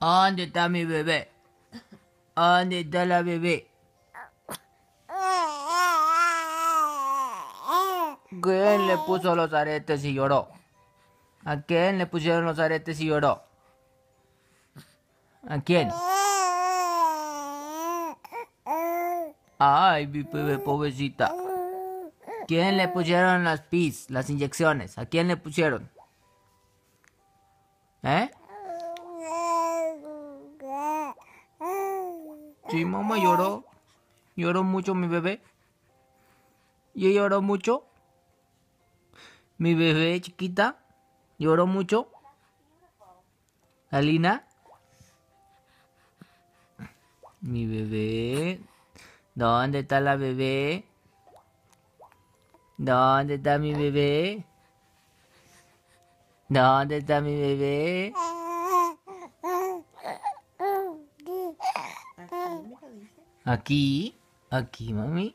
¿Dónde está mi bebé? ¿Dónde está la bebé? ¿Quién le puso los aretes y lloró? ¿A quién le pusieron los aretes y lloró? ¿A quién? Ay, mi bebé, pobrecita. ¿Quién le pusieron las pis, las inyecciones? ¿A quién le pusieron? ¿Eh? Sí, mamá lloró. Lloró mucho mi bebé. Yo lloró mucho. Mi bebé chiquita lloró mucho. Alina. Mi bebé. ¿Dónde está la bebé? ¿Dónde está mi bebé? ¿Dónde está mi bebé? Aquí, aquí, mami.